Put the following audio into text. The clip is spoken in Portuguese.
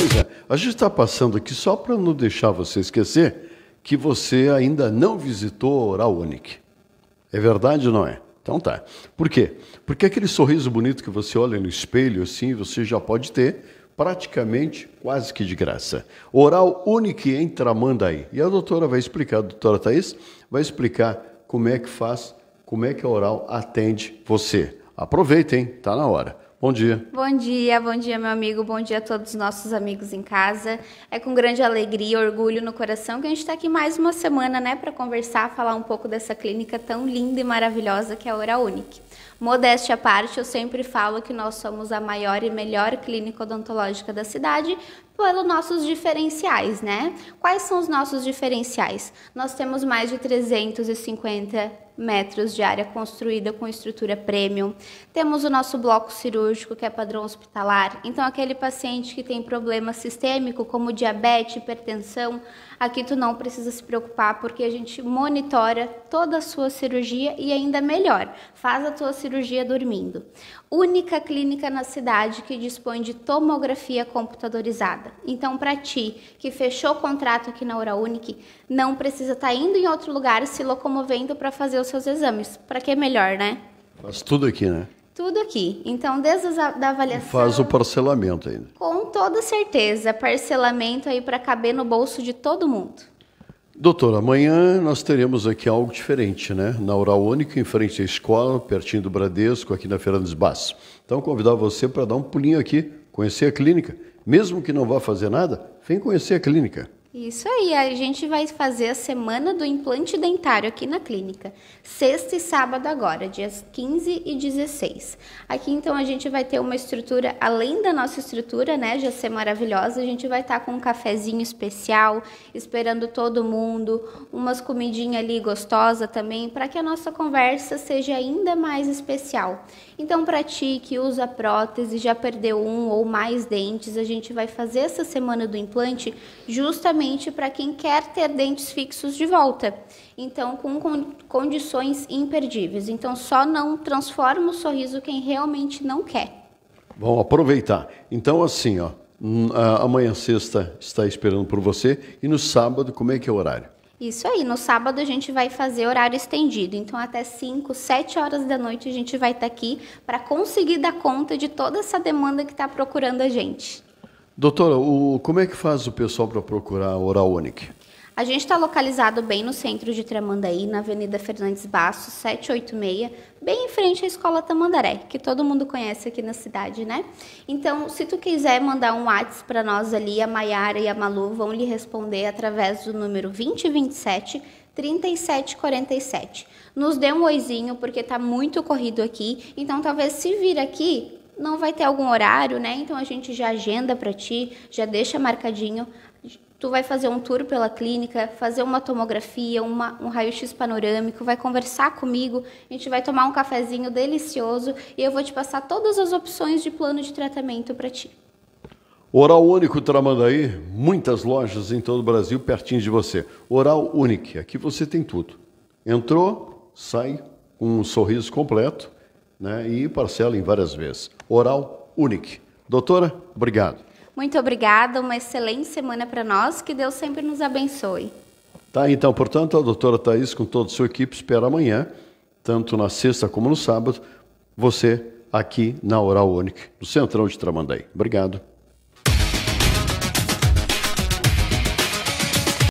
Pois é, a gente está passando aqui só para não deixar você esquecer que você ainda não visitou a Oral Unique. É verdade ou não é? Então tá. Por quê? Porque aquele sorriso bonito que você olha no espelho, assim, você já pode ter praticamente quase que de graça. Oral Unique em Tramandaí. E a doutora vai explicar, a doutora Thais vai explicar como é que faz, como é que a Oral atende você. Aproveitem, tá na hora. Bom dia. Bom dia, bom dia, meu amigo, bom dia a todos os nossos amigos em casa. É com grande alegria e orgulho no coração que a gente está aqui mais uma semana, né, para conversar, falar um pouco dessa clínica tão linda e maravilhosa que é a Hora Unique. Modéstia à parte, eu sempre falo que nós somos a maior e melhor clínica odontológica da cidade pelos nossos diferenciais, né? Quais são os nossos diferenciais? Nós temos mais de 350 metros de área construída com estrutura premium. Temos o nosso bloco cirúrgico, que é padrão hospitalar. Então, aquele paciente que tem problema sistêmico, como diabetes, hipertensão, aqui tu não precisa se preocupar, porque a gente monitora toda a sua cirurgia e ainda melhor, faz a tua a cirurgia dormindo. Única clínica na cidade que dispõe de tomografia computadorizada. Então, para ti que fechou o contrato aqui na Uraunic, não precisa estar tá indo em outro lugar se locomovendo para fazer os seus exames. Para que é melhor, né? Faz tudo aqui, né? Tudo aqui. Então, desde a da avaliação. E faz o parcelamento ainda. Com toda certeza, parcelamento aí para caber no bolso de todo mundo. Doutor, amanhã nós teremos aqui algo diferente, né? Na Oral Única, em frente à escola, pertinho do Bradesco, aqui na Fernandes Bass. Então, convidar você para dar um pulinho aqui, conhecer a clínica. Mesmo que não vá fazer nada, vem conhecer a clínica. Isso aí, a gente vai fazer a semana do implante dentário aqui na clínica, sexta e sábado agora, dias 15 e 16. Aqui então a gente vai ter uma estrutura, além da nossa estrutura, né, já ser maravilhosa, a gente vai estar tá com um cafezinho especial, esperando todo mundo, umas comidinhas ali gostosa também, para que a nossa conversa seja ainda mais especial. Então para ti que usa prótese, já perdeu um ou mais dentes, a gente vai fazer essa semana do implante justamente para quem quer ter dentes fixos de volta, então com condições imperdíveis. Então só não transforma o sorriso quem realmente não quer. Bom, aproveitar. Então assim, ó, amanhã sexta está esperando por você e no sábado como é que é o horário? Isso aí, no sábado a gente vai fazer horário estendido, então até 5, 7 horas da noite a gente vai estar tá aqui para conseguir dar conta de toda essa demanda que está procurando a gente. Doutora, o, como é que faz o pessoal para procurar a Oral A gente está localizado bem no centro de Tramandaí, na Avenida Fernandes Bastos, 786, bem em frente à Escola Tamandaré, que todo mundo conhece aqui na cidade, né? Então, se tu quiser mandar um WhatsApp para nós ali, a Maiara e a Malu vão lhe responder através do número 2027 3747. Nos dê um oizinho, porque tá muito corrido aqui, então talvez se vir aqui, não vai ter algum horário, né? Então a gente já agenda para ti, já deixa marcadinho. Tu vai fazer um tour pela clínica, fazer uma tomografia, uma, um raio-x panorâmico, vai conversar comigo, a gente vai tomar um cafezinho delicioso e eu vou te passar todas as opções de plano de tratamento para ti. Oral Único Tramandaí, muitas lojas em todo o Brasil pertinho de você. Oral Único, aqui você tem tudo. Entrou, sai com um sorriso completo né, e parcela em várias vezes. Oral único. Doutora, obrigado. Muito obrigada, uma excelente semana para nós, que Deus sempre nos abençoe. Tá, então, portanto, a doutora Thais, com toda a sua equipe, espera amanhã, tanto na sexta como no sábado, você aqui na Oral Única, no Centrão de Tramandaí. Obrigado.